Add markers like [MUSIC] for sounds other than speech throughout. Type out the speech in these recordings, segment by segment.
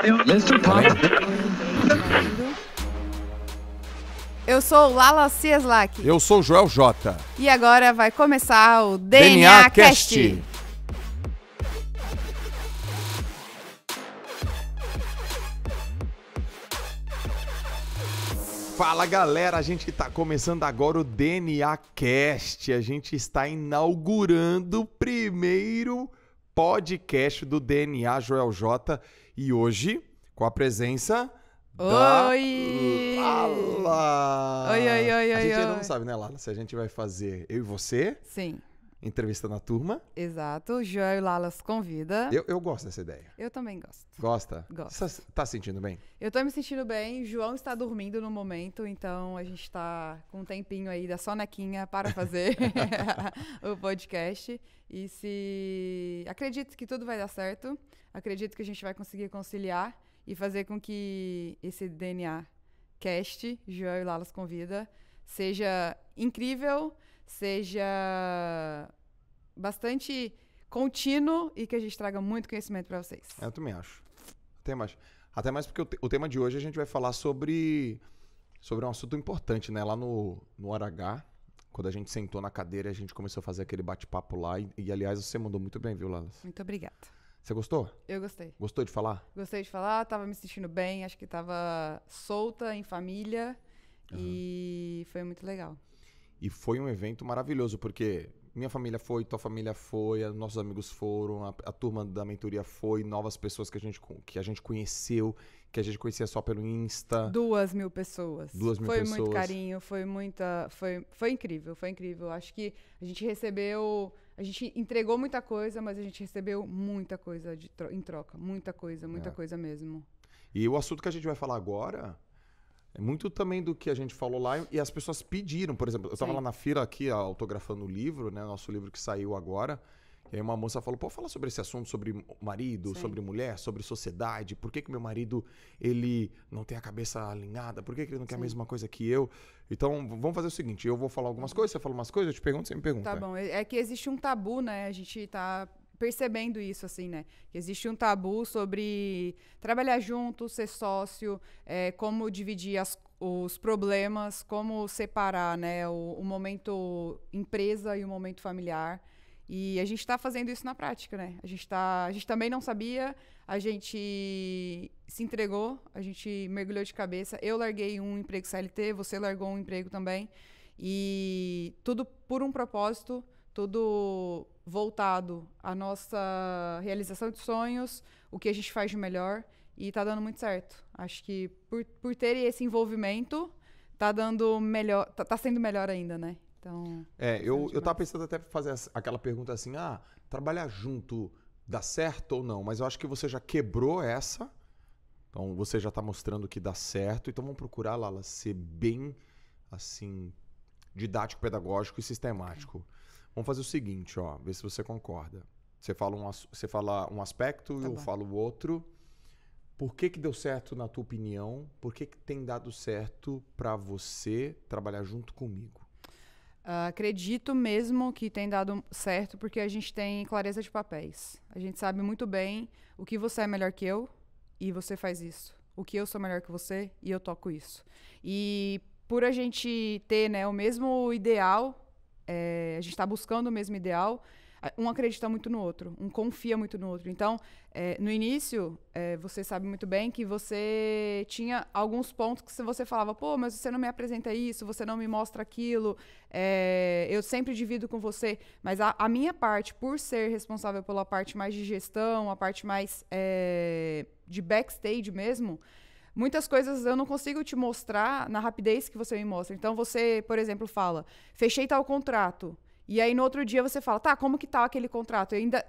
Mr. Eu sou Lala Cieslak. Eu sou Joel Jota. E agora vai começar o DNA, DNA Cast. Cast. Fala galera, a gente está começando agora o DNA Cast. A gente está inaugurando o primeiro podcast do DNA Joel J. E hoje, com a presença da oi! Lala! Oi, oi, oi, A oi, gente ainda oi. não sabe, né, Lala, se a gente vai fazer eu e você, Sim, entrevista na turma. exato. João e Lalas convida. Eu, eu gosto dessa ideia. Eu também gosto. Gosta? Gosto. Tá- Tá sentindo bem? Eu tô me sentindo bem. João está dormindo no momento, então a gente tá com um tempinho aí da sonequinha para fazer [LAUGHS] [LAUGHS] o podcast. E se acredito que tudo vai dar certo acredito que a gente vai conseguir conciliar e fazer com que esse DNA cast, João e Lalas Convida, seja incrível, seja bastante contínuo e que a gente traga muito conhecimento para vocês. É, eu também acho. Até mais. Até mais porque o, te o, tema de hoje a gente vai falar sobre, sobre um assunto importante, né? Lá no, no RH H, quando a gente sentou na cadeira, a gente começou a fazer aquele bate-papo lá. E, e, aliás, você mandou muito bem, viu, Lalas? Muito obrigada. Você gostou? Eu gostei. Gostou de falar? Gostei de falar, tava me sentindo bem, acho que tava solta, em família. Uhum. E foi muito legal. E foi um evento maravilhoso, porque minha família foi, tua família foi, nossos amigos foram, a, a, turma da mentoria foi, novas pessoas que a, gente, que a gente conheceu, que a gente conhecia só pelo Insta. Duas mil pessoas. Duas mil foi pessoas. Foi muito carinho, foi muita. Foi, foi incrível, foi incrível. Acho que a gente recebeu a gente entregou muita coisa, mas a gente recebeu muita coisa tro em troca. Muita coisa, muita é. coisa mesmo. E o assunto que a gente vai falar agora é muito também do que a gente falou lá e as pessoas pediram. Por exemplo, eu estava lá na feira aqui autografando o livro, né? Nosso livro que saiu agora. E aí uma moça falou, pô, falar sobre esse assunto, sobre marido, Sim. sobre mulher, sobre sociedade. Por que, que meu marido, ele não tem a cabeça alinhada? Por que, que ele não quer a mesma coisa que eu? Então, vamos fazer o seguinte, eu vou falar algumas uhum. coisas, você fala umas coisas, eu te pergunto, você me pergunta. Tá bom, é, é que existe um tabu, né? A gente tá percebendo isso, assim, né? Que existe um tabu sobre trabalhar junto, ser sócio, é, como dividir as, os problemas, como separar, né? O, o momento empresa e o momento familiar. E a gente está fazendo isso na prática, né? A gente, tá, a gente também não sabia, a gente se entregou, a gente mergulhou de cabeça. Eu larguei um emprego CLT, você largou um emprego também. E tudo por um propósito, tudo voltado à nossa realização de sonhos, o que a gente faz de melhor. E está dando muito certo. Acho que por, por ter esse envolvimento, está dando melhor, tá, tá sendo melhor ainda, né? Então. É, eu, eu tava pensando até fazer aquela pergunta assim: ah, trabalhar junto dá certo ou não? Mas eu acho que você já quebrou essa. Então você já está mostrando que dá certo. Então vamos procurar, Lala, ser bem assim didático, pedagógico e sistemático. É. Vamos fazer o seguinte, ó, ver se você concorda. Você fala um, você fala um aspecto, tá eu bom. falo o outro. Por que, que deu certo na tua opinião? Por que, que tem dado certo para você trabalhar junto comigo? Ah, acredito mesmo que tem dado certo, porque a gente tem clareza de papéis. A gente sabe muito bem o que você é melhor que eu e você faz isso. O que eu sou melhor que você e eu toco isso. E por a gente ter né, o mesmo ideal, é, a gente está buscando o mesmo ideal, um acredita muito no outro, um confia muito no outro. Então, é, no início, é, você sabe muito bem que você tinha alguns pontos que você falava, pô, mas você não me apresenta isso, você não me mostra aquilo, é, eu sempre divido com você. Mas a, a, minha parte, por ser responsável pela parte mais de gestão, a parte mais é, de backstage mesmo, muitas coisas eu não consigo te mostrar na rapidez que você me mostra. Então, você, por exemplo, fala, fechei tal contrato. E aí no outro dia você fala, tá, como que tá aquele contrato? E ainda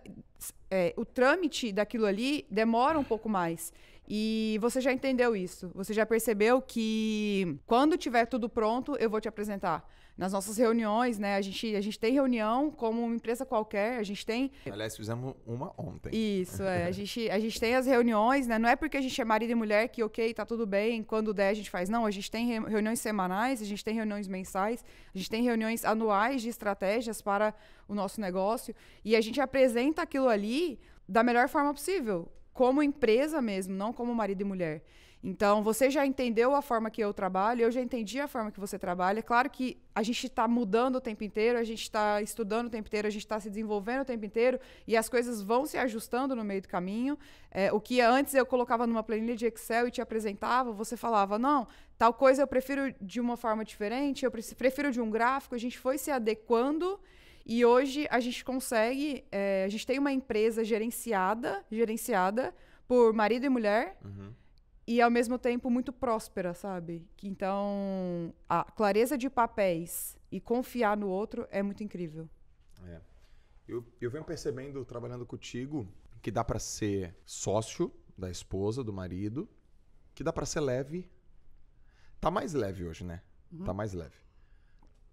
é, o trâmite daquilo ali demora um pouco mais. E você já entendeu isso. Você já percebeu que quando tiver tudo pronto, eu vou te apresentar nas nossas reuniões, né? A gente, a gente tem reunião como uma empresa qualquer, a gente tem. Aliás, fizemos uma ontem. Isso, é. a, [LAUGHS] gente, a gente tem as reuniões, né? Não é porque a gente é marido e mulher que, ok, tá tudo bem, quando der a gente faz. Não, a gente tem reuniões semanais, a gente tem reuniões mensais, a gente tem reuniões anuais de estratégias para o nosso negócio e a gente apresenta aquilo ali da melhor forma possível, como empresa mesmo, não como marido e mulher. Então, você já entendeu a forma que eu trabalho, eu já entendi a forma que você trabalha. Claro que a gente está mudando o tempo inteiro, a gente está estudando o tempo inteiro, a gente está se desenvolvendo o tempo inteiro e as coisas vão se ajustando no meio do caminho. É, o que antes eu colocava numa planilha de Excel e te apresentava, você falava, não, tal coisa eu prefiro de uma forma diferente, eu prefiro de um gráfico. A gente foi se adequando e hoje a gente consegue, é, a gente tem uma empresa gerenciada, gerenciada por marido e mulher. Uhum e ao mesmo tempo muito próspera, sabe? Então, a clareza de papéis e confiar no outro é muito incrível. É. Eu, eu venho percebendo, trabalhando contigo, que dá para ser sócio da esposa, do marido, que dá para ser leve. Tá mais leve hoje, né? Tá uhum. Tá mais leve.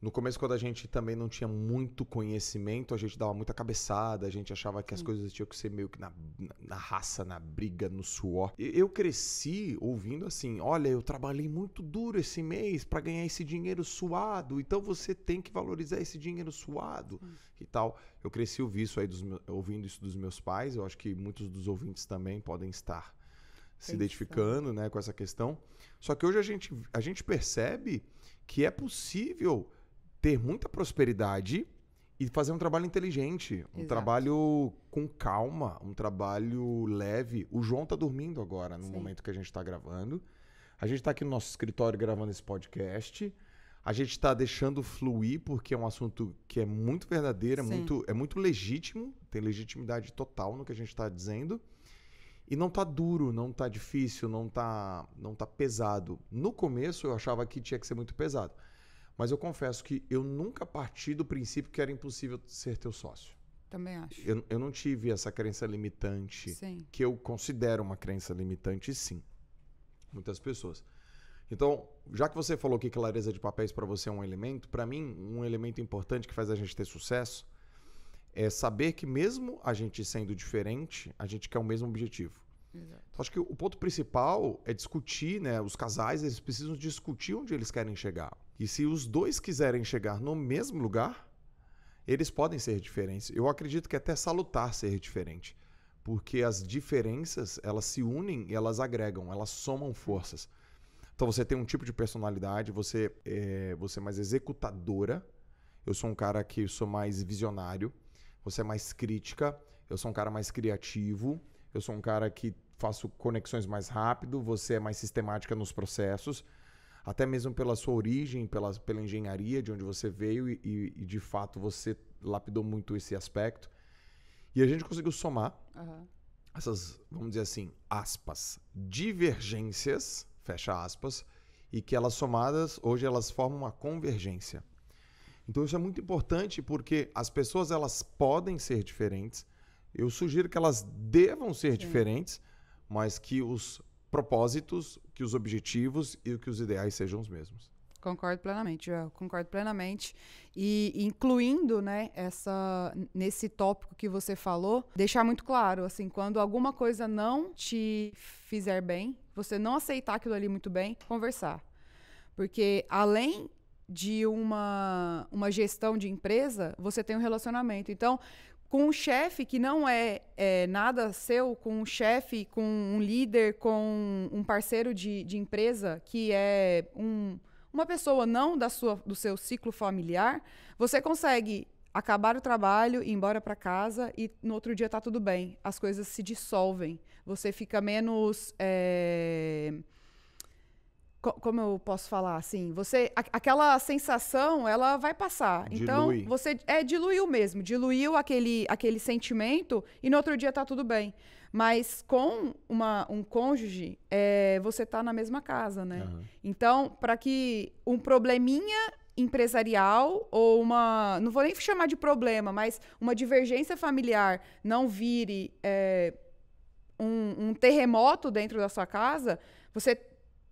No começo, quando a gente também não tinha muito conhecimento, a gente dava muita cabeçada, a gente achava que Sim. as coisas tinham que ser meio que na, na raça, na briga, no suor. Eu cresci ouvindo assim: olha, eu trabalhei muito duro esse mês para ganhar esse dinheiro suado, então você tem que valorizar esse dinheiro suado hum. e tal. Eu cresci ouvindo isso, aí dos, ouvindo isso dos meus pais, eu acho que muitos dos ouvintes também podem estar se identificando né, com essa questão. Só que hoje a gente, a gente percebe que é possível ter muita prosperidade e fazer um trabalho inteligente, um Exato. trabalho com calma, um trabalho leve. O João tá dormindo agora, no Sim. momento que a gente está gravando. A gente está aqui no nosso escritório gravando esse podcast. A gente está deixando fluir porque é um assunto que é muito verdadeiro, é muito, é muito legítimo, tem legitimidade total no que a gente está dizendo. E não tá duro, não tá difícil, não tá, não tá pesado. No começo eu achava que tinha que ser muito pesado. Mas eu confesso que eu nunca parti do princípio que era impossível ser teu sócio. Também acho. Eu, eu não tive essa crença limitante, sim. que eu considero uma crença limitante, sim. Muitas pessoas. Então, já que você falou que clareza de papéis para você é um elemento, para mim, um elemento importante que faz a gente ter sucesso é saber que mesmo a gente sendo diferente, a gente quer o mesmo objetivo. Exato. Acho que o ponto principal é discutir, né? Os casais, eles precisam discutir onde eles querem chegar. E se os dois quiserem chegar no mesmo lugar, eles podem ser diferentes. Eu acredito que é até salutar ser diferente, porque as diferenças elas se unem e elas agregam, elas somam forças. Então você tem um tipo de personalidade, você é, você é mais executadora. Eu sou um cara que sou mais visionário. Você é mais crítica. Eu sou um cara mais criativo. Eu sou um cara que faço conexões mais rápido. Você é mais sistemática nos processos até mesmo pela sua origem, pela, pela engenharia de onde você veio e, e de fato você lapidou muito esse aspecto. E a gente conseguiu somar uhum. essas, vamos dizer assim, aspas, divergências, fecha aspas, e que elas somadas, hoje elas formam uma convergência. Então isso é muito importante porque as pessoas elas podem ser diferentes. Eu sugiro que elas devam ser Sim. diferentes, mas que os propósitos, que os objetivos e que os ideais sejam os mesmos. Concordo plenamente, Joel. Concordo plenamente. E incluindo, né, essa nesse tópico que você falou, deixar muito claro, assim, quando alguma coisa não te fizer bem, você não aceitar aquilo ali muito bem, conversar. Porque além de uma, uma gestão de empresa, você tem um relacionamento. Então, com um chefe que não é, é, nada seu, com um chefe, com um líder, com um parceiro de, de empresa que é um, uma pessoa não da sua, do seu ciclo familiar, você consegue acabar o trabalho, ir embora para casa e no outro dia está tudo bem. As coisas se dissolvem. Você fica menos. É como eu posso falar assim, você a, aquela sensação ela vai passar. Então, Dilui. Então você é diluiu mesmo, diluiu aquele aquele sentimento e no outro dia tá tudo bem. Mas com uma, um cônjuge, é, você tá na mesma casa, né? Uhum. Então para que um probleminha empresarial ou uma não vou nem chamar de problema, mas uma divergência familiar não vire é, um, um terremoto dentro da sua casa, você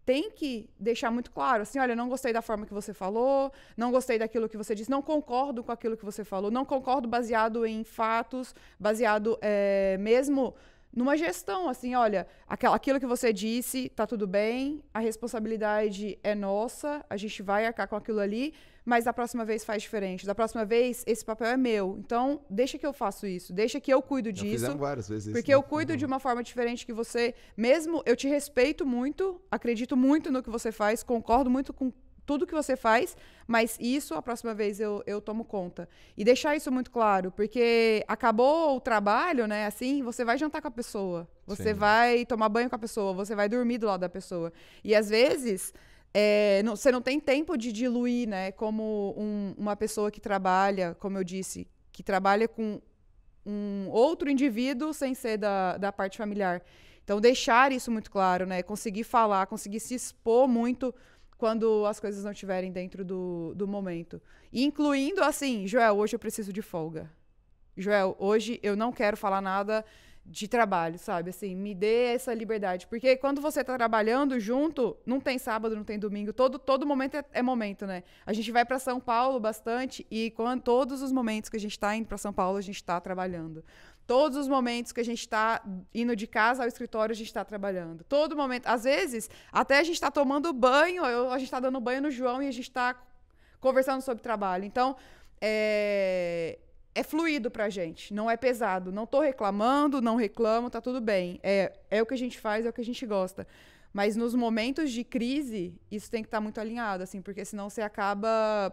tem que deixar muito claro, assim, olha, não gostei da forma que você falou, não gostei daquilo que você disse, não concordo com aquilo que você falou, não concordo baseado em fatos, baseado é, mesmo numa gestão, assim, olha, aquilo que você disse, tá tudo bem, a responsabilidade é nossa, a gente vai arcar com aquilo ali, mas da próxima vez faz diferente. Da próxima vez, esse papel é meu. Então, deixa que eu faço isso, deixa que eu cuido disso. Fizemos várias vezes Porque né? eu cuido uhum. de uma forma diferente que você. Mesmo eu te respeito muito, acredito muito no que você faz, concordo muito com tudo que você faz, mas isso a próxima vez eu, eu tomo conta. E deixar isso muito claro, porque acabou o trabalho, né? Assim, você vai jantar com a pessoa, você Sim. vai tomar banho com a pessoa, você vai dormir do lado da pessoa. E às vezes é, não, você não tem tempo de diluir, né? Como um, uma pessoa que trabalha, como eu disse, que trabalha com um outro indivíduo sem ser da, da parte familiar. Então, deixar isso muito claro, né? Conseguir falar, conseguir se expor muito quando as coisas não estiverem dentro do, do momento. Incluindo assim, Joel, hoje eu preciso de folga. Joel, hoje eu não quero falar nada de trabalho, sabe? Assim, me dê essa liberdade. Porque quando você tá trabalhando junto, não tem sábado, não tem domingo, todo, todo momento é, é momento, né? A gente vai para São Paulo bastante e quando todos os momentos que a gente tá indo para São Paulo, a gente tá trabalhando. Todos os momentos que a gente está indo de casa ao escritório, a gente está trabalhando. Todo momento. Às vezes, até a gente está tomando banho, eu, a gente está dando banho no João e a gente está conversando sobre trabalho. Então, é, é fluido pra gente, não é pesado. Não tô reclamando, não reclamo, tá tudo bem. É, é o que a gente faz, é o que a gente gosta. Mas nos momentos de crise, isso tem que estar tá muito alinhado, assim, porque senão você acaba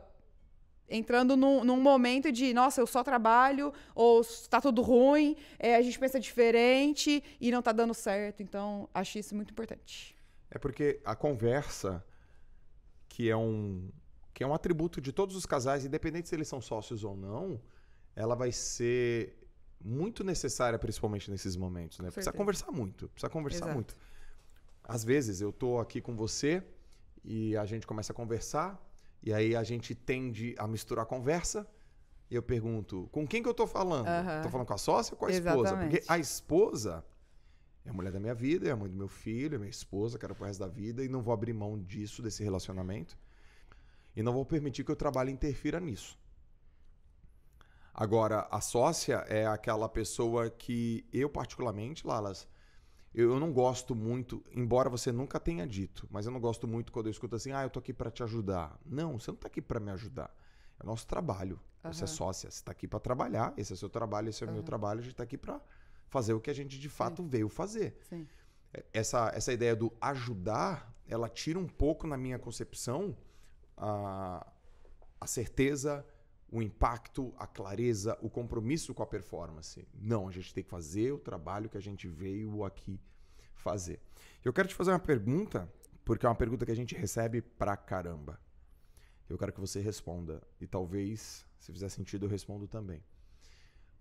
entrando num, num, momento de, nossa, eu só trabalho, ou está tudo ruim, é, a gente pensa diferente e não está dando certo. Então, acho isso muito importante. É porque a conversa, que é um, que é um atributo de todos os casais, independente se eles são sócios ou não, ela vai ser muito necessária, principalmente nesses momentos, né? precisa conversar muito, precisa conversar Exato. muito. Às vezes eu tô aqui com você e a gente começa a conversar e aí a gente tende a misturar a conversa e eu pergunto, com quem que eu tô falando? Uhum. Tô falando com a sócia ou com a Exatamente. esposa? Porque a esposa é a mulher da minha vida, é a mãe do meu filho, é minha esposa, quero pro resto da vida e não vou abrir mão disso, desse relacionamento. E não vou permitir que o trabalho interfira nisso. Agora, a sócia é aquela pessoa que eu, particularmente, Lalas, eu, não gosto muito, embora você nunca tenha dito, mas eu não gosto muito quando eu escuto assim, ah, eu tô aqui para te ajudar. Não, você não tá aqui para me ajudar. É o nosso trabalho. Uhum. Você é sócia, você tá aqui para trabalhar, esse é o seu trabalho, esse é o uhum. meu trabalho, a gente tá aqui para fazer o que a gente de fato Sim. veio fazer. Sim. É, essa, essa ideia do ajudar, ela tira um pouco, na minha concepção, a, a certeza, o impacto, a clareza, o compromisso com a performance. Não, a gente tem que fazer o trabalho que a gente veio aqui fazer. Eu quero te fazer uma pergunta, porque é uma pergunta que a gente recebe pra caramba. Eu quero que você responda e talvez, se fizer sentido, eu respondo também.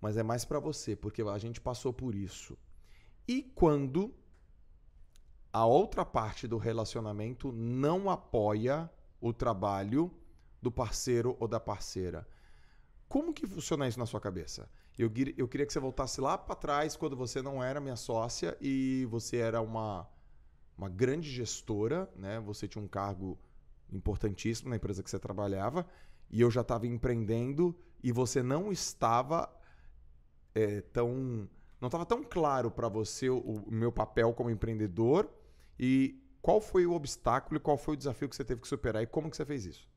Mas é mais para você, porque a gente passou por isso. E quando a outra parte do relacionamento não apoia o trabalho do parceiro ou da parceira. Como que funciona isso na sua cabeça? Eu, eu queria que você voltasse lá para trás, quando você não era minha sócia e você era uma, uma grande gestora, né? Você tinha um cargo importantíssimo na empresa que você trabalhava e eu já estava empreendendo e você não estava é, tão não estava tão claro para você o, o, meu papel como empreendedor e qual foi o obstáculo e qual foi o desafio que você teve que superar e como que você fez isso?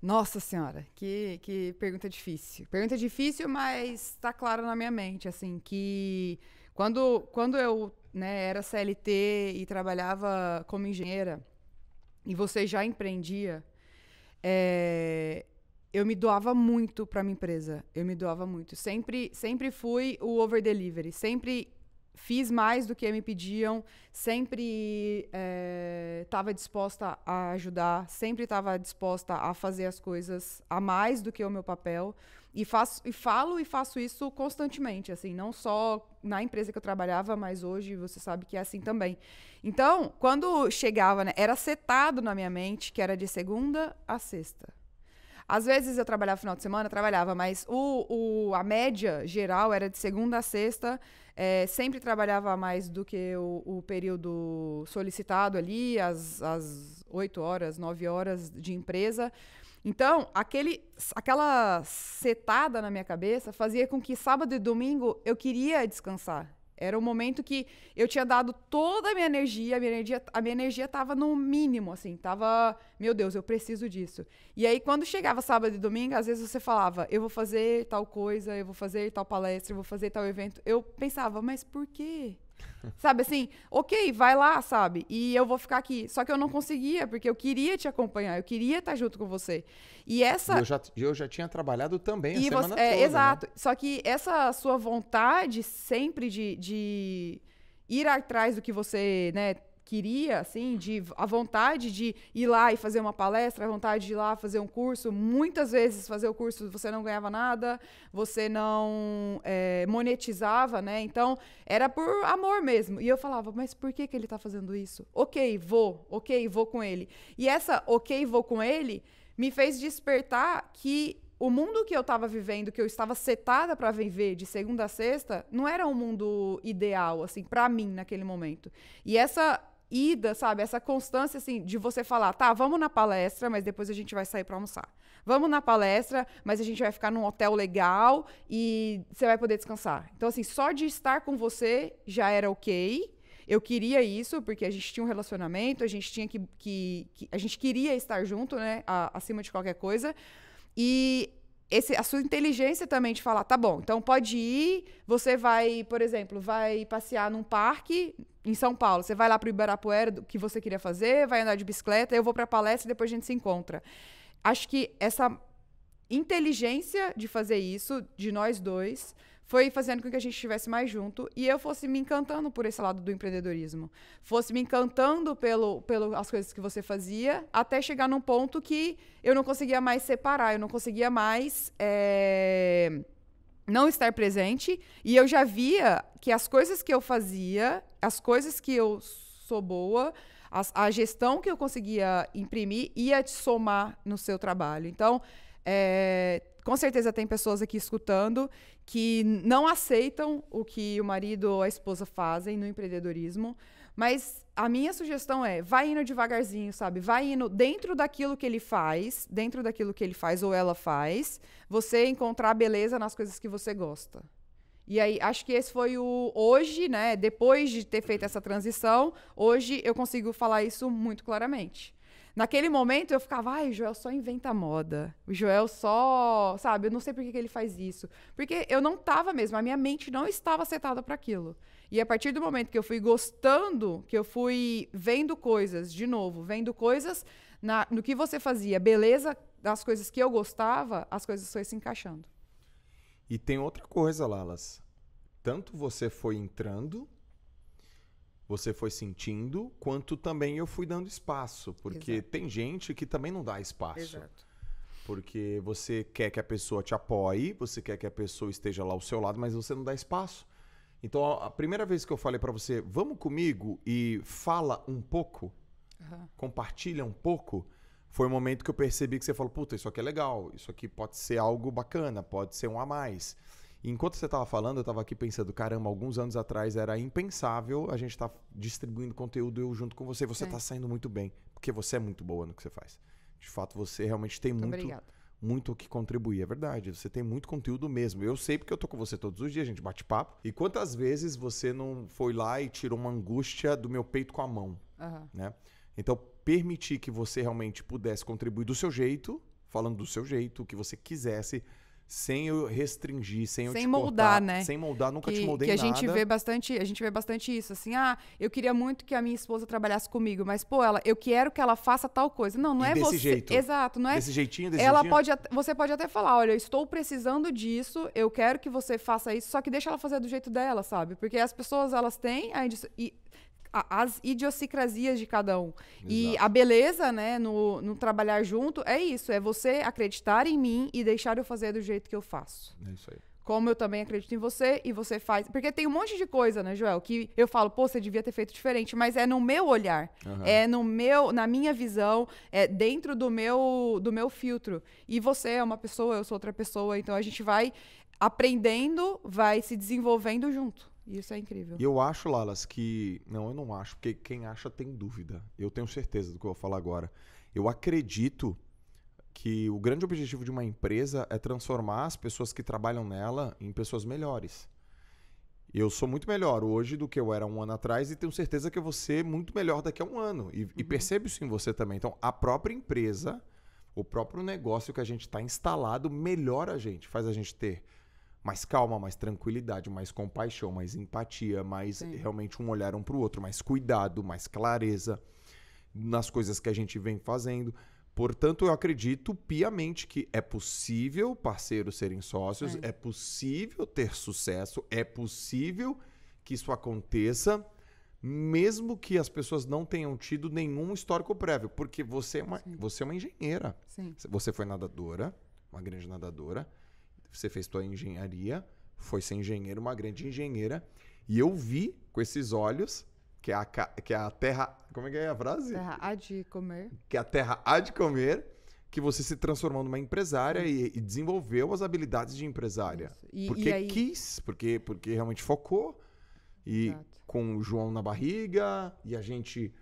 Nossa Senhora, que, que pergunta difícil. Pergunta difícil, mas está claro na minha mente, assim, que quando, quando eu né, era CLT e trabalhava como engenheira, e você já empreendia, é, eu me doava muito para minha empresa. Eu me doava muito. Sempre, sempre fui o over delivery. Sempre fiz mais do que me pediam, sempre estava eh, é, disposta a ajudar, sempre estava disposta a fazer as coisas a mais do que o meu papel. E, faço, e falo e faço isso constantemente, assim, não só na empresa que eu trabalhava, mas hoje você sabe que é assim também. Então, quando chegava, né, era setado na minha mente que era de segunda a sexta. Às vezes eu trabalhava final de semana, trabalhava, mas o, o, a média geral era de segunda a sexta é, sempre trabalhava mais do que o, o período solicitado ali, as, as 8 horas, 9 horas de empresa. Então, aquele, aquela setada na minha cabeça fazia com que sábado e domingo eu queria descansar. Era o um momento que eu tinha dado toda a minha energia, a minha energia, a minha energia tava no mínimo, assim, tava, meu Deus, eu preciso disso. E aí quando chegava sábado e domingo, às vezes você falava, eu vou fazer tal coisa, eu vou fazer tal palestra, eu vou fazer tal evento. Eu pensava, mas por quê? sabe assim, ok, vai lá, sabe? E eu vou ficar aqui. Só que eu não conseguia, porque eu queria te acompanhar, eu queria estar junto com você. E essa. Eu já, eu já tinha trabalhado também e semana você, é, toda, né? Exato. Né? Só que essa sua vontade sempre de, de ir atrás do que você né, queria, assim, de a vontade de ir lá e fazer uma palestra, a vontade de ir lá fazer um curso. Muitas vezes fazer o curso você não ganhava nada, você não é, monetizava, né? Então era por amor mesmo. E eu falava, mas por que, que ele está fazendo isso? Ok, vou, ok, vou com ele. E essa ok, vou com ele me fez despertar que o mundo que eu estava vivendo, que eu estava setada para viver de segunda a sexta, não era um mundo ideal, assim, para mim naquele momento. E essa ida, sabe? Essa constância, assim, de você falar, tá, vamos na palestra, mas depois a gente vai sair para almoçar. Vamos na palestra, mas a gente vai ficar num hotel legal e você vai poder descansar. Então, assim, só de estar com você já era ok. Eu queria isso, porque a gente tinha um relacionamento, a gente tinha que. que, que a gente queria estar junto, né? A, acima de qualquer coisa. E esse, a sua inteligência também de falar, tá bom, então pode ir, você vai, por exemplo, vai passear num parque em São Paulo, você vai lá para o Ibirapuera, que você queria fazer, vai andar de bicicleta, eu vou para a palestra e depois a gente se encontra. Acho que essa inteligência de fazer isso, de nós dois, foi fazendo com que a gente estivesse mais junto e eu fosse me encantando por esse lado do empreendedorismo. Fosse me encantando pelo, pelo as coisas que você fazia, até chegar num ponto que eu não conseguia mais separar, eu não conseguia mais. É, não estar presente e eu já via que as coisas que eu fazia, as coisas que eu sou boa, a, a gestão que eu conseguia imprimir ia te somar no seu trabalho. Então, é, com certeza tem pessoas aqui escutando que não aceitam o que o marido ou a esposa fazem no empreendedorismo. Mas a minha sugestão é, vai indo devagarzinho, sabe? Vai indo dentro daquilo que ele faz, dentro daquilo que ele faz ou ela faz, você encontrar beleza nas coisas que você gosta. E aí, acho que esse foi o hoje, né? Depois de ter feito essa transição, hoje eu consigo falar isso muito claramente. Naquele momento eu ficava, ai, o Joel só inventa moda. O Joel só, sabe, eu não sei por que, que ele faz isso. Porque eu não tava mesmo, a minha mente não estava setada para aquilo. E a partir do momento que eu fui gostando, que eu fui vendo coisas, de novo, vendo coisas na, no que você fazia, beleza das coisas que eu gostava, as coisas foram se encaixando. E tem outra coisa, Lalas. Tanto você foi entrando você foi sentindo, quanto também eu fui dando espaço, porque Exato. tem gente que também não dá espaço. Exato. Porque você quer que a pessoa te apoie, você quer que a pessoa esteja lá ao seu lado, mas você não dá espaço. Então, a primeira vez que eu falei para você, vamos comigo e fala um pouco, uhum. compartilha um pouco, foi o um momento que eu percebi que você falou, puta, isso aqui é legal, isso aqui pode ser algo bacana, pode ser um a mais enquanto você estava falando, eu estava aqui pensando, caramba, alguns anos atrás era impensável a gente estar tá distribuindo conteúdo eu junto com você. Você está é. Tá saindo muito bem, porque você é muito boa no que você faz. De fato, você realmente tem muito, muito, muito o que contribuir. É verdade, você tem muito conteúdo mesmo. Eu sei porque eu tô com você todos os dias, a gente bate papo. E quantas vezes você não foi lá e tirou uma angústia do meu peito com a mão, uhum. né? Então, permitir que você realmente pudesse contribuir do seu jeito, falando do seu jeito, o que você quisesse, sem eu restringir, sem, sem eu te moldar, cortar, né? Sem moldar, nunca que, te moldei que a nada. gente vê bastante, a gente vê bastante isso, assim, ah, eu queria muito que a minha esposa trabalhasse comigo, mas pô, ela, eu quero que ela faça tal coisa. Não, não e é desse você. Jeito. Exato, não é. Desse jeitinho, desse ela jeitinho. pode, você pode até falar, olha, eu estou precisando disso, eu quero que você faça isso, só que deixa ela fazer do jeito dela, sabe? Porque as pessoas elas têm a e as idiosincrasias de cada um. Exato. E a beleza, né, no, no trabalhar junto, é isso. É você acreditar em mim e deixar eu fazer do jeito que eu faço. É isso aí como eu também acredito em você e você faz. Porque tem um monte de coisa, né, Joel, que eu falo, pô, você devia ter feito diferente, mas é no meu olhar, uhum. é no meu, na minha visão, é dentro do meu, do meu filtro. E você é uma pessoa, eu sou outra pessoa, então a gente vai aprendendo, vai se desenvolvendo junto. Isso é incrível. E eu acho, Lalas, que. Não, eu não acho, porque quem acha tem dúvida. Eu tenho certeza do que eu vou falar agora. Eu acredito que o grande objetivo de uma empresa é transformar as pessoas que trabalham nela em pessoas melhores. Eu sou muito melhor hoje do que eu era um ano atrás e tenho certeza que eu vou ser muito melhor daqui a um ano. E, uhum. e percebo isso em você também. Então, a própria empresa, o próprio negócio que a gente está instalado, melhora a gente, faz a gente ter mais calma, mais tranquilidade, mais compaixão, mais empatia, mais Sim. realmente um olhar um para o outro, mais cuidado, mais clareza nas coisas que a gente vem fazendo. Portanto, eu acredito piamente que é possível parceiros serem sócios, é. é, possível ter sucesso, é possível que isso aconteça, mesmo que as pessoas não tenham tido nenhum histórico prévio, porque você é uma, você é uma engenheira. Sim. Você foi nadadora, uma grande nadadora. Você fez tua engenharia, foi ser engenheiro, uma grande engenheira. E eu vi com esses olhos que a, que a terra. Como é que é a frase? Terra há de comer. Que a terra há de comer, que você se transformou numa empresária e, e, desenvolveu as habilidades de empresária. E, porque e aí... quis, porque, porque realmente focou. E Exato. com o João na barriga, e a gente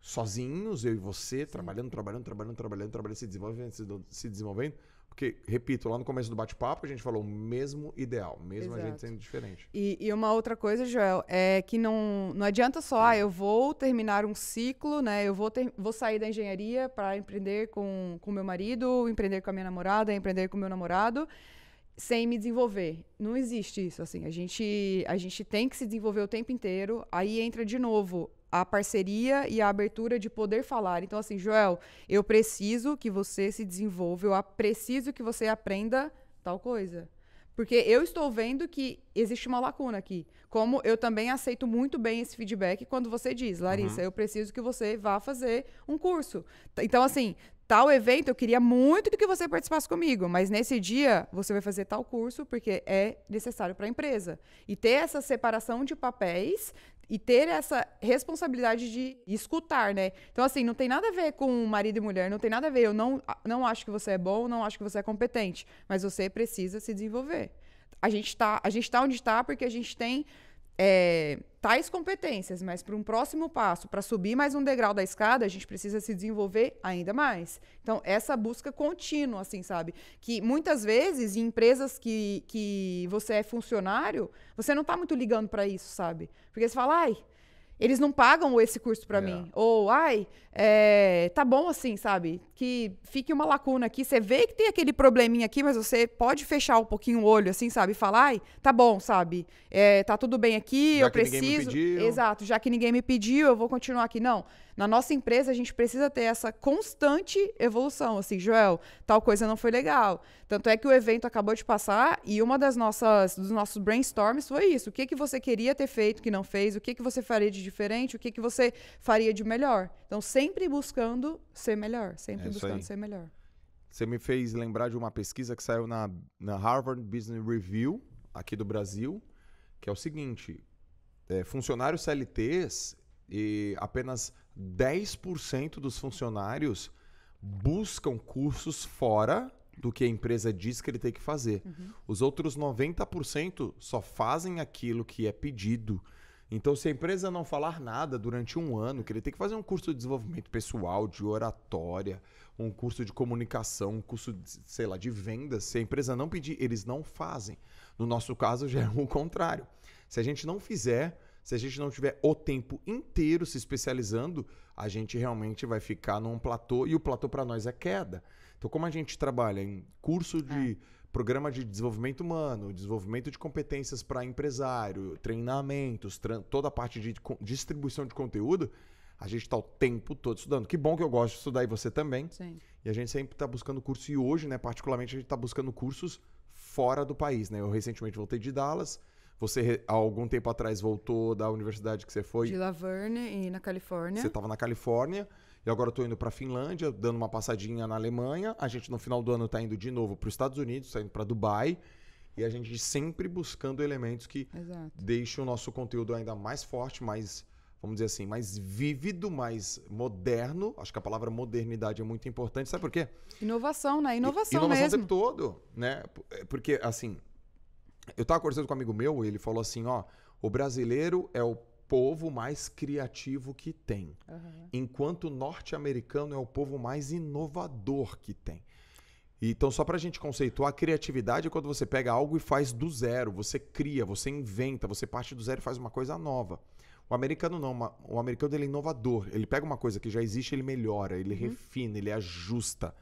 sozinhos, eu e você, Sim. trabalhando, trabalhando, trabalhando, trabalhando, trabalhando, se desenvolvendo, se desenvolvendo porque, repito, lá no começo do bate-papo a gente falou o mesmo ideal, mesmo Exato. a gente sendo diferente. E, e, uma outra coisa, Joel, é que não, não adianta só, ah, eu vou terminar um ciclo, né? Eu vou, ter, vou sair da engenharia para empreender com o meu marido, empreender com a minha namorada, empreender com o meu namorado, sem me desenvolver. Não existe isso, assim. A gente, a gente tem que se desenvolver o tempo inteiro, aí entra de novo a parceria e a abertura de poder falar. Então, assim, Joel, eu preciso que você se desenvolva, eu preciso que você aprenda tal coisa. Porque eu estou vendo que existe uma lacuna aqui. Como eu também aceito muito bem esse feedback quando você diz, Larissa, uhum. eu preciso que você vá fazer um curso. Então, assim, tal evento eu queria muito que você participasse comigo, mas nesse dia você vai fazer tal curso porque é necessário para a empresa. E ter essa separação de papéis e ter essa responsabilidade de escutar, né? Então, assim, não tem nada a ver com marido e mulher, não tem nada a ver. Eu não, ah, não acho que você é bom, não acho que você é competente, mas você precisa se desenvolver. A gente está a gente tá onde está porque a gente tem é, tais competências, mas para um próximo passo, para subir mais um degrau da escada, a gente precisa se desenvolver ainda mais. Então, essa busca contínua, assim, sabe? Que muitas vezes, em empresas que, que você é funcionário, você não está muito ligando para isso, sabe? Porque você fala, ai, eles não pagam esse curso para mim. Ou, ai, é, tá bom assim, sabe? Que fique uma lacuna aqui. Você vê que tem aquele probleminha aqui, mas você pode fechar um pouquinho o olho, assim, sabe? Falar, ai, tá bom, sabe? É, tá tudo bem aqui, já eu preciso. Exato, já que ninguém me pediu, eu vou continuar aqui. Não. Na nossa empresa, a gente precisa ter essa constante evolução. Assim, Joel, tal coisa não foi legal. Tanto é que o evento acabou de passar e uma das nossas dos nossos brainstorms foi isso. O que que você queria ter feito que não fez? O que que você faria de diferente? O que que você faria de melhor? Então, sempre buscando ser melhor, sempre é buscando ser melhor. Você me fez lembrar de uma pesquisa que saiu na, na Harvard Business Review, aqui do Brasil, que é o seguinte: é, funcionários CLTs e apenas 10% dos funcionários buscam cursos fora do que a empresa diz que ele tem que fazer. Uhum. Os outros 90% só fazem aquilo que é pedido. Então, se a empresa não falar nada durante um ano, que ele tem que fazer um curso de desenvolvimento pessoal, de oratória, um curso de comunicação, um curso, sei lá, de vendas, se a empresa não pedir, eles não fazem. No nosso caso, já é o contrário. Se a gente não fizer, se a gente não tiver o tempo inteiro se especializando, a gente realmente vai ficar num platô e o platô para nós é queda. Então, como a gente trabalha em curso de é. programa de desenvolvimento humano, desenvolvimento de competências para empresário, treinamentos, toda a parte de distribuição de conteúdo, a gente está o tempo todo estudando. Que bom que eu gosto de estudar e você também. Sim. E a gente sempre está buscando curso. E hoje, né, particularmente, a gente está buscando cursos fora do país. Né? Eu recentemente voltei de Dallas você, há algum tempo atrás, voltou da universidade que você foi? De Laverne, e na Califórnia. Você estava na Califórnia. E agora eu indo para Finlândia, dando uma passadinha na Alemanha. A gente, no final do ano, está indo de novo para os Estados Unidos, está indo para Dubai. E a gente sempre buscando elementos que Exato. deixem o nosso conteúdo ainda mais forte, mais vamos dizer assim, mais vívido, mais moderno. Acho que a palavra modernidade é muito importante. Sabe por quê? Inovação, né? Inovação, I, inovação mesmo. o tempo todo, né? É, porque, assim, eu tava conversando com um amigo meu, ele falou assim, ó, o brasileiro é o povo mais criativo que tem, uhum. enquanto o norte-americano é o povo mais inovador que tem. Então, só para a gente conceituar, a criatividade é quando você pega algo e faz do zero, você cria, você inventa, você parte do zero e faz uma coisa nova. O americano não, o americano ele é inovador, ele pega uma coisa que já existe, ele melhora, ele uhum. refina, ele ajusta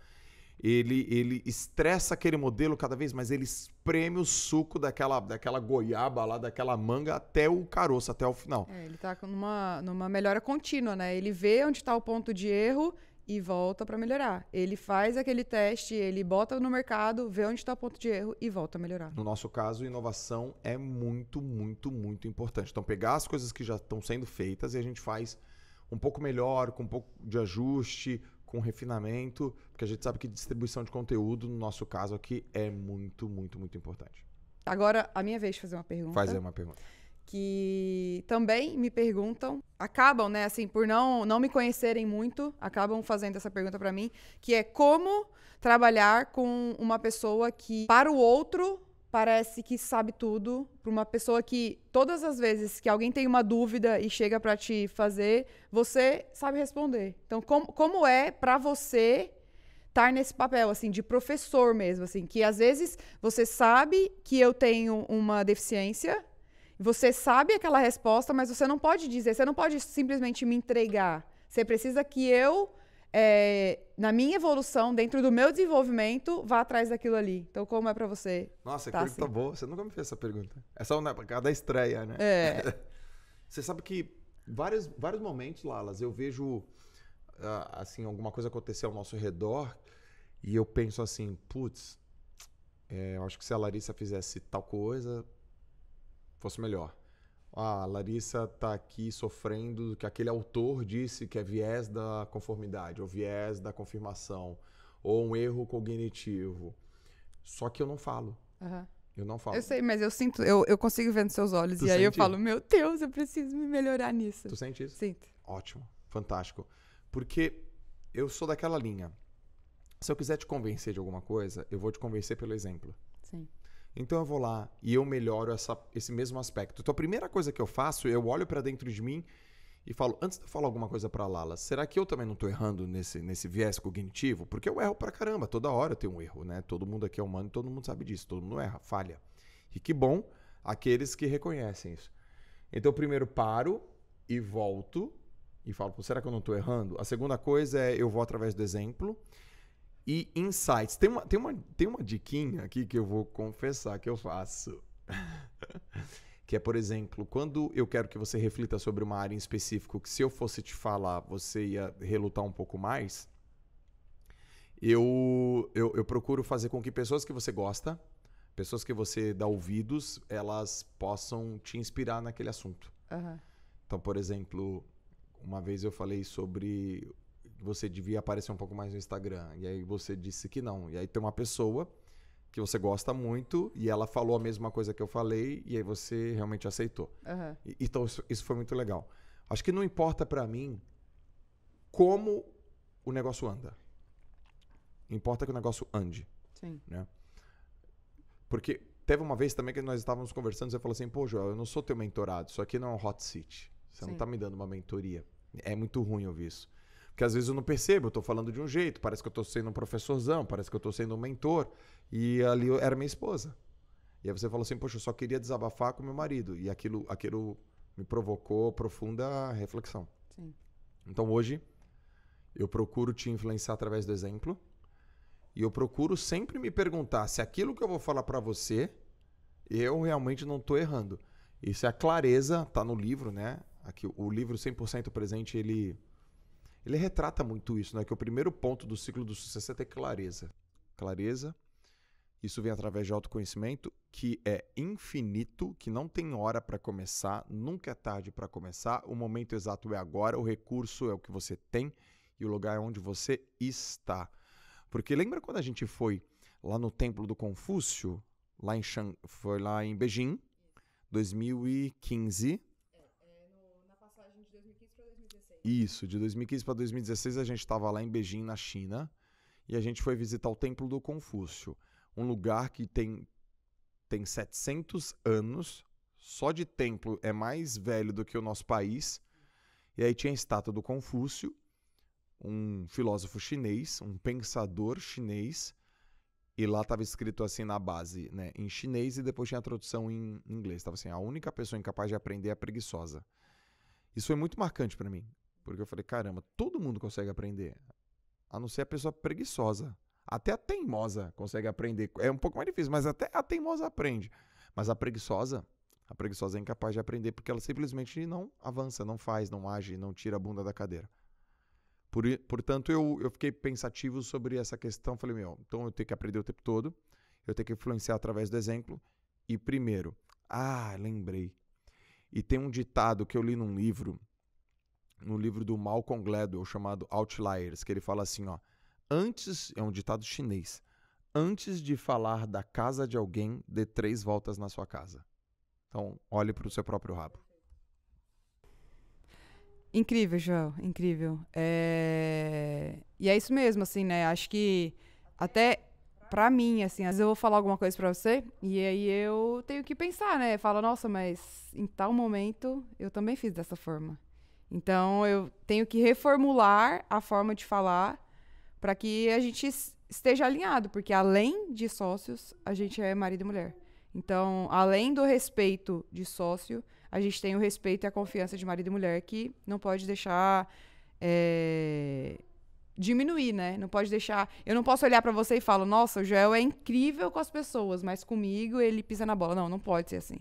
ele, ele estressa aquele modelo cada vez mais, ele espreme o suco daquela, daquela goiaba lá, daquela manga até o caroço, até o final. É, ele está numa, numa melhora contínua, né? Ele vê onde está o ponto de erro e volta para melhorar. Ele faz aquele teste, ele bota no mercado, vê onde está o ponto de erro e volta a melhorar. No nosso caso, inovação é muito, muito, muito importante. Então, pegar as coisas que já estão sendo feitas e a gente faz um pouco melhor, com um pouco de ajuste, com refinamento, porque a gente sabe que distribuição de conteúdo, no nosso caso aqui, é muito, muito, muito importante. Agora, a minha vez de fazer uma pergunta. Fazer uma pergunta. Que também me perguntam, acabam, né, assim, por não, não me conhecerem muito, acabam fazendo essa pergunta para mim, que é como trabalhar com uma pessoa que, para o outro, parece que sabe tudo, para uma pessoa que todas as vezes que alguém tem uma dúvida e chega para te fazer, você sabe responder. Então, como, como é para você estar tá nesse papel assim de professor mesmo, assim, que às vezes você sabe que eu tenho uma deficiência, você sabe aquela resposta, mas você não pode dizer, você não pode simplesmente me entregar. Você precisa que eu é, na minha evolução, dentro do meu desenvolvimento, vá atrás daquilo ali. Então, como é para você? Nossa, tá pergunta assim? boa. Você nunca me fez essa pergunta. É só na, cada estreia, né? É. [LAUGHS] você sabe que vários, vários momentos, Lalas, eu vejo ah, assim alguma coisa acontecer ao nosso redor e eu penso assim, putz, é, eu acho que se a Larissa fizesse tal coisa, fosse melhor ah, a Larissa está aqui sofrendo do que aquele autor disse que é viés da conformidade, ou viés da confirmação, ou um erro cognitivo. Só que eu não falo. Uhum. Eu não falo. Eu sei, mas eu sinto, eu, eu consigo ver nos seus olhos. Tu e aí eu falo, meu Deus, eu preciso me melhorar nisso. Tu sente isso? Sinto. Ótimo, fantástico. Porque eu sou daquela linha. Se eu quiser te convencer de alguma coisa, eu vou te convencer pelo exemplo. Sim. Então eu vou lá e eu melhoro essa, esse mesmo aspecto. Então a primeira coisa que eu faço, eu olho para dentro de mim e falo, antes de eu falar alguma coisa para Lala, será que eu também não estou errando nesse, nesse viés cognitivo? Porque eu erro para caramba, toda hora eu tenho um erro, né? Todo mundo aqui é humano, todo mundo sabe disso, todo mundo erra, falha. E que bom aqueles que reconhecem isso. Então eu primeiro paro e volto e falo, será que eu não estou errando? A segunda coisa é eu vou através do exemplo e insights. Tem uma, tem, uma, tem uma diquinha aqui que eu vou confessar que eu faço. [LAUGHS] que é, por exemplo, quando eu quero que você reflita sobre uma área em específico, que se eu fosse te falar, você ia relutar um pouco mais, eu, eu, eu procuro fazer com que pessoas que você gosta, pessoas que você dá ouvidos, elas possam te inspirar naquele assunto. Uhum. Então, por exemplo, uma vez eu falei sobre você devia aparecer um pouco mais no Instagram. E aí você disse que não. E aí tem uma pessoa que você gosta muito e ela falou a mesma coisa que eu falei e aí você realmente aceitou. Uhum. E, então isso, isso, foi muito legal. Acho que não importa para mim como o negócio anda. Importa que o negócio ande. Sim. Né? Porque teve uma vez também que nós estávamos conversando e você falou assim: pô, Joel, eu não sou teu mentorado, isso aqui não é um hot seat. Você Sim. não tá me dando uma mentoria. É muito ruim ouvir isso. Porque às vezes eu não percebo, eu tô falando de um jeito, parece que eu tô sendo um professorzão, parece que eu tô sendo um mentor. E ali eu, era minha esposa. E aí você falou assim, poxa, eu só queria desabafar com meu marido. E aquilo, aquilo me provocou profunda reflexão. Sim. Então hoje eu procuro te influenciar através do exemplo. E eu procuro sempre me perguntar se aquilo que eu vou falar para você, eu realmente não tô errando. Isso é a clareza, tá no livro, né? Aqui, o livro 100% presente, ele ele retrata muito isso, né? Que o primeiro ponto do ciclo do sucesso é ter clareza. Clareza, isso vem através de autoconhecimento, que é infinito, que não tem hora para começar, nunca é tarde para começar, o momento exato é agora, o recurso é o que você tem e o lugar é onde você está. Porque lembra quando a gente foi lá no templo do Confúcio, lá em Shang, foi lá em Beijing, 2015, isso, de 2015 para 2016 a gente estava lá em Beijing, na China, e a gente foi visitar o Templo do Confúcio, um lugar que tem tem 700 anos, só de templo é mais velho do que o nosso país. E aí tinha a estátua do Confúcio, um filósofo chinês, um pensador chinês, e lá estava escrito assim na base, né, em chinês e depois tinha a tradução em inglês. Estava assim: a única pessoa incapaz de aprender é preguiçosa. Isso foi muito marcante para mim. Porque eu falei, caramba, todo mundo consegue aprender. A não ser a pessoa preguiçosa. Até a teimosa consegue aprender. É um pouco mais difícil, mas até a teimosa aprende. Mas a preguiçosa, a preguiçosa é incapaz de aprender porque ela simplesmente não avança, não faz, não age, não tira a bunda da cadeira. Por, portanto, eu, eu fiquei pensativo sobre essa questão. Falei, meu, então eu tenho que aprender o tempo todo, eu tenho que influenciar através do exemplo. E primeiro, ah, lembrei. E tem um ditado que eu li num livro no livro do Malcolm Gladwell chamado Outliers, que ele fala assim, ó, antes é um ditado chinês, antes de falar da casa de alguém, dê três voltas na sua casa. Então, olhe para o seu próprio rabo. Incrível, Joel, incrível. É... E é isso mesmo, assim, né? Acho que até para mim, assim, às vezes eu vou falar alguma coisa para você e aí eu tenho que pensar, né? Fala, nossa, mas em tal momento eu também fiz dessa forma. Então eu tenho que reformular a forma de falar para que a gente esteja alinhado, porque além de sócios, a gente é marido e mulher. Então, além do respeito de sócio, a gente tem o respeito e a confiança de marido e mulher que não pode deixar é, diminuir, né? Não pode deixar. Eu não posso olhar para você e falar, nossa, o Joel é incrível com as pessoas, mas comigo ele pisa na bola. Não, não pode ser assim.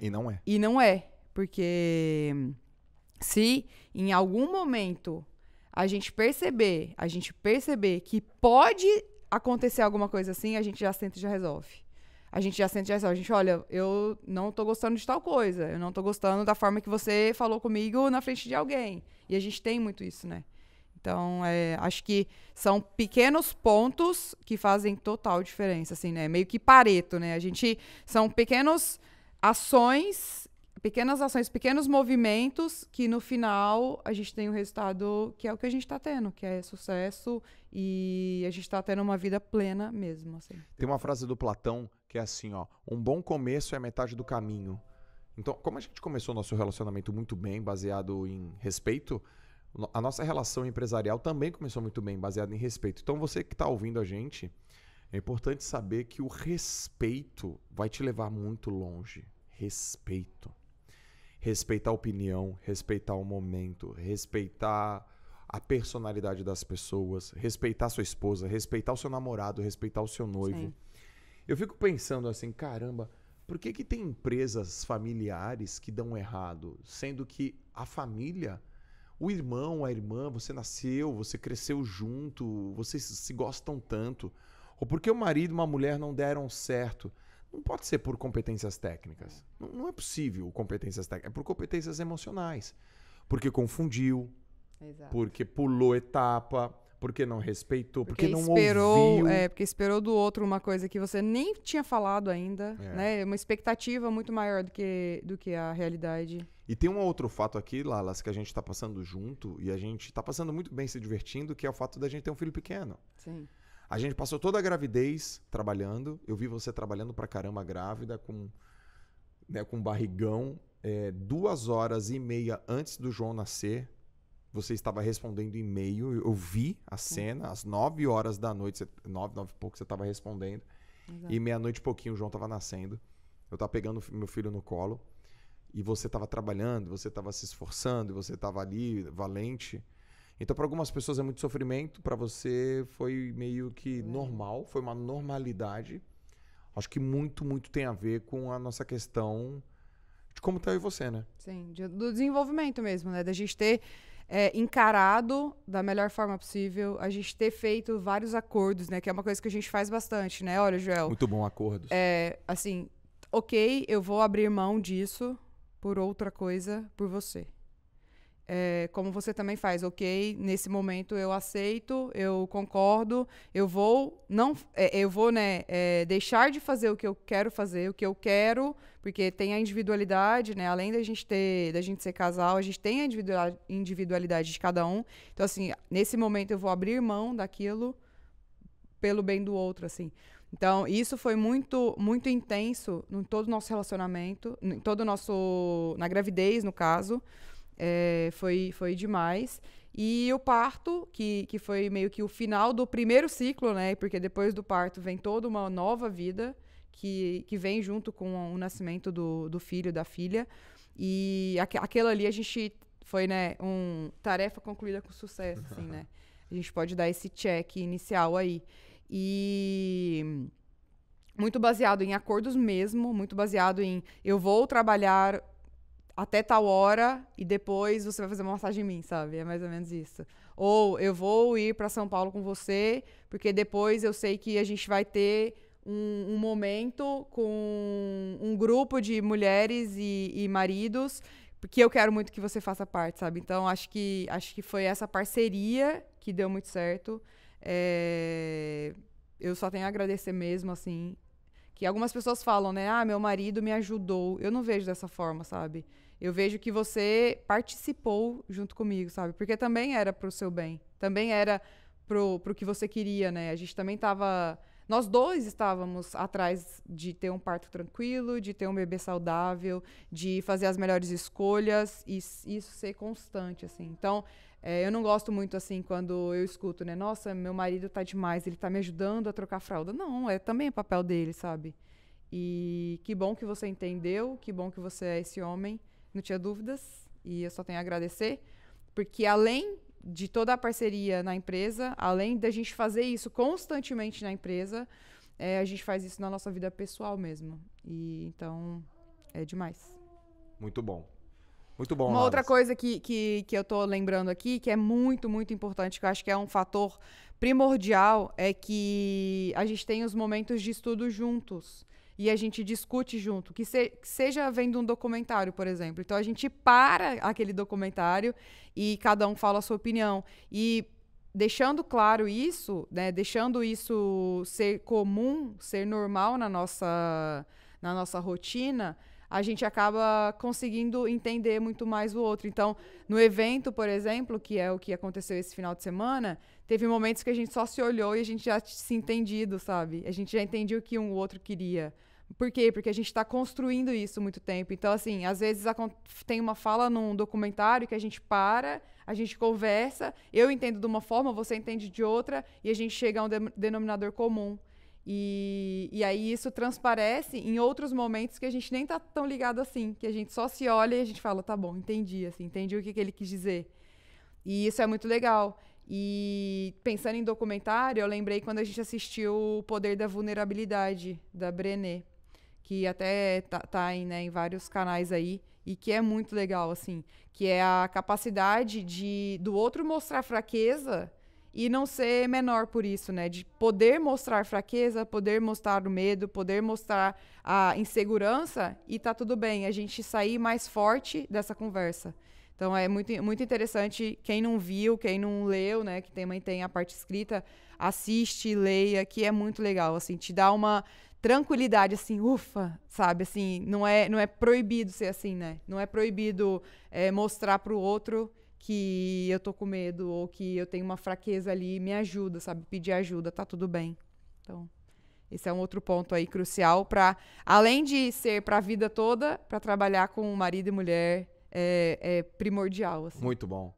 E não é. E não é, porque se em algum momento a gente perceber, a gente perceber que pode acontecer alguma coisa assim, a gente já sente e já resolve. A gente já sente e já resolve. A gente, olha, eu não tô gostando de tal coisa, eu não tô gostando da forma que você falou comigo na frente de alguém. E a gente tem muito isso, né? Então, é, acho que são pequenos pontos que fazem total diferença, assim, né? Meio que pareto, né? A gente são pequenas ações pequenas ações, pequenos movimentos que no final a gente tem o um resultado que é o que a gente está tendo, que é sucesso e a gente está tendo uma vida plena mesmo. Assim. Tem uma frase do Platão que é assim, ó, um bom começo é metade do caminho. Então, como a gente começou nosso relacionamento muito bem, baseado em respeito, a nossa relação empresarial também começou muito bem, baseada em respeito. Então, você que está ouvindo a gente, é importante saber que o respeito vai te levar muito longe. Respeito respeitar a opinião, respeitar o momento, respeitar a personalidade das pessoas, respeitar sua esposa, respeitar o seu namorado, respeitar o seu noivo. Sim. Eu fico pensando assim, caramba, por que, que tem empresas familiares que dão errado, sendo que a família, o irmão, a irmã, você nasceu, você cresceu junto, vocês se gostam tanto. Ou por que o marido e uma mulher não deram certo? Não pode ser por competências técnicas. É. Não, não é possível competências técnicas. É por competências emocionais. Porque confundiu, Exato. porque pulou etapa, porque não respeitou, porque, porque não esperou, ouviu. É, porque esperou do outro uma coisa que você nem tinha falado ainda, é. né? É uma expectativa muito maior do que, do que a realidade. E tem um outro fato aqui, Lalas, que a gente está passando junto e a gente está passando muito bem se divertindo, que é o fato da gente ter um filho pequeno. Sim. A gente passou toda a gravidez trabalhando. Eu vi você trabalhando pra caramba grávida, com, né, com barrigão. É, duas horas e meia antes do João nascer, você estava respondendo e-mail. Eu vi a cena, às nove horas da noite, você, nove, nove e pouco, você estava respondendo. Exato. E meia-noite e pouquinho o João estava nascendo. Eu estava pegando meu filho no colo. E você estava trabalhando, você estava se esforçando, você estava ali, valente. Então, para algumas pessoas é muito sofrimento, para você foi meio que é. normal, foi uma normalidade. Acho que muito, muito tem a ver com a nossa questão de como tá eu e você, né? Sim, do desenvolvimento mesmo, né? Da gente ter é, encarado da melhor forma possível, a gente ter feito vários acordos, né? Que é uma coisa que a gente faz bastante, né? Olha, Joel. Muito bom acordos. É, assim, ok, eu vou abrir mão disso por outra coisa, por você é, como você também faz, ok, nesse momento eu aceito, eu concordo, eu vou não, é, eu vou né, é, deixar de fazer o que eu quero fazer, o que eu quero, porque tem a individualidade, né? Além da gente ter, da gente ser casal, a gente tem a individualidade de cada um. Então assim, nesse momento eu vou abrir mão daquilo pelo bem do outro, assim. Então, isso foi muito muito intenso em todo o nosso relacionamento, em todo o nosso na gravidez, no caso. É, foi, foi demais. E o parto, que, que foi meio que o final do primeiro ciclo, né? Porque depois do parto vem toda uma nova vida que, que vem junto com o nascimento do, do filho, da filha. E aqu aquilo ali a gente foi, né? Um, tarefa concluída com sucesso, assim, né? [LAUGHS] A gente pode dar esse check inicial aí. E muito baseado em acordos mesmo, muito baseado em eu vou trabalhar até tal hora e depois você vai fazer uma massagem em mim, sabe? É mais ou menos isso. Ou eu vou ir para São Paulo com você, porque depois eu sei que a gente vai ter um, um momento com um grupo de mulheres e, e maridos porque eu quero muito que você faça parte, sabe? Então acho que acho que foi essa parceria que deu muito certo. É... Eu só tenho a agradecer mesmo, assim, que algumas pessoas falam, né? Ah, meu marido me ajudou. Eu não vejo dessa forma, sabe? eu vejo que você participou junto comigo, sabe? Porque também era pro seu bem. Também era pro, pro que você queria, né? A gente também tava. Nós dois estávamos atrás de ter um parto tranquilo, de ter um bebê saudável, de fazer as melhores escolhas e isso ser constante, assim. Então, é, eu não gosto muito, assim, quando eu escuto, né? Nossa, meu marido tá demais, ele tá me ajudando a trocar a fralda. Não, é também o é papel dele, sabe? E que bom que você entendeu, que bom que você é esse homem não tinha dúvidas. E eu só tenho a agradecer, porque além de toda a parceria na empresa, além da gente fazer isso constantemente na empresa, é, a gente faz isso na nossa vida pessoal mesmo. E então é demais. Muito bom. Muito bom. Uma outra coisa que, que, que eu tô lembrando aqui, que é muito, muito importante, que eu acho que é um fator primordial, é que a gente tem os momentos de estudo juntos e a gente discute junto, que, se, que seja vendo um documentário, por exemplo. Então a gente para aquele documentário e cada um fala a sua opinião. E deixando claro isso, né, deixando isso ser comum, ser normal na nossa, na nossa rotina, a gente acaba conseguindo entender muito mais o outro. Então, no evento, por exemplo, que é o que aconteceu esse final de semana, teve momentos que a gente só se olhou e a gente já se entendido, sabe? A gente já entendia o que um o outro queria. Por quê? Porque a gente está construindo isso muito tempo. Então, assim, às vezes tem uma fala num documentário que a gente para, a gente conversa, eu entendo de uma forma, você entende de outra, e a gente chega a um de denominador comum. E, e aí isso transparece em outros momentos que a gente nem está tão ligado assim, que a gente só se olha e a gente fala, tá bom, entendi, assim, entendi o que, que ele quis dizer. E isso é muito legal. E pensando em documentário, eu lembrei quando a gente assistiu O Poder da Vulnerabilidade, da Brené que até tá, tá em, né, em vários canais aí e que é muito legal, assim, que é a capacidade de do outro mostrar fraqueza e não ser menor por isso, né? De poder mostrar fraqueza, poder mostrar o medo, poder mostrar a insegurança e tá tudo bem, a gente sair mais forte dessa conversa. Então é muito, muito interessante. Quem não viu, quem não leu, né? Que também tem a parte escrita, assiste, leia, que é muito legal. Assim, te dá uma tranquilidade, assim, ufa, sabe? Assim, não é, não é proibido ser assim, né? Não é proibido é, mostrar o outro que eu tô com medo ou que eu tenho uma fraqueza ali, me ajuda, sabe? Pedir ajuda, tá tudo bem. Então, esse é um outro ponto aí crucial para, além de ser para a vida toda, para trabalhar com marido e mulher é, é primordial. Assim. Muito bom.